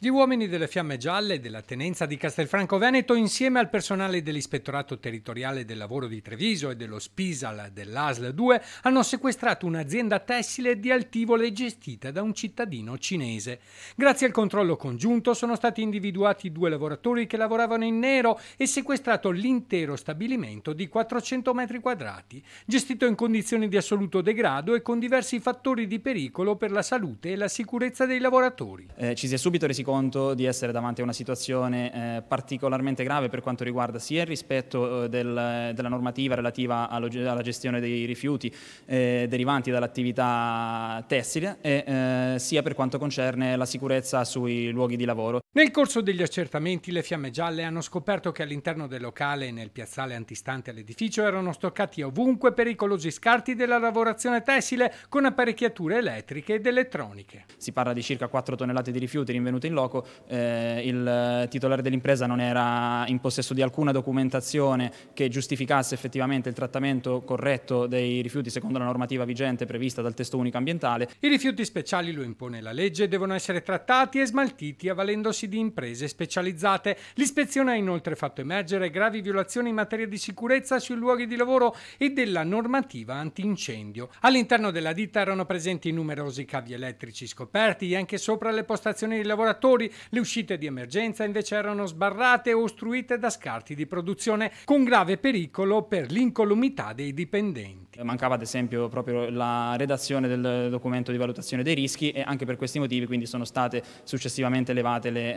Gli uomini delle Fiamme Gialle della Tenenza di Castelfranco Veneto, insieme al personale dell'Ispettorato Territoriale del Lavoro di Treviso e dello Spisal dell'ASL 2, hanno sequestrato un'azienda tessile di Altivole gestita da un cittadino cinese. Grazie al controllo congiunto sono stati individuati due lavoratori che lavoravano in nero e sequestrato l'intero stabilimento di 400 metri quadrati, gestito in condizioni di assoluto degrado e con diversi fattori di pericolo per la salute e la sicurezza dei lavoratori. Eh, ci si è subito resi conto di essere davanti a una situazione eh, particolarmente grave per quanto riguarda sia il rispetto eh, del, della normativa relativa allo, alla gestione dei rifiuti eh, derivanti dall'attività tessile e eh, sia per quanto concerne la sicurezza sui luoghi di lavoro. Nel corso degli accertamenti le fiamme gialle hanno scoperto che all'interno del locale e nel piazzale antistante all'edificio erano stoccati ovunque pericolosi scarti della lavorazione tessile con apparecchiature elettriche ed elettroniche. Si parla di circa 4 tonnellate di rifiuti rinvenute in loco, eh, il titolare dell'impresa non era in possesso di alcuna documentazione che giustificasse effettivamente il trattamento corretto dei rifiuti secondo la normativa vigente prevista dal testo unico ambientale. I rifiuti speciali, lo impone la legge, devono essere trattati e smaltiti avvalendosi di imprese specializzate. L'ispezione ha inoltre fatto emergere gravi violazioni in materia di sicurezza sui luoghi di lavoro e della normativa antincendio. All'interno della ditta erano presenti numerosi cavi elettrici scoperti anche sopra le postazioni dei lavoratori lavoratori, le uscite di emergenza invece erano sbarrate o ostruite da scarti di produzione con grave pericolo per l'incolumità dei dipendenti. Mancava ad esempio proprio la redazione del documento di valutazione dei rischi e anche per questi motivi quindi sono state successivamente elevate le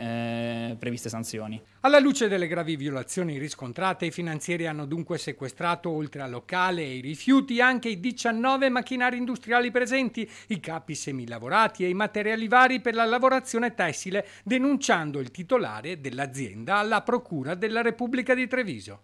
eh, previste sanzioni. Alla luce delle gravi violazioni riscontrate i finanzieri hanno dunque sequestrato oltre al locale e ai rifiuti anche i 19 macchinari industriali presenti, i capi semilavorati e i materiali vari per la lavorazione tessile denunciando il titolare dell'azienda alla Procura della Repubblica di Treviso.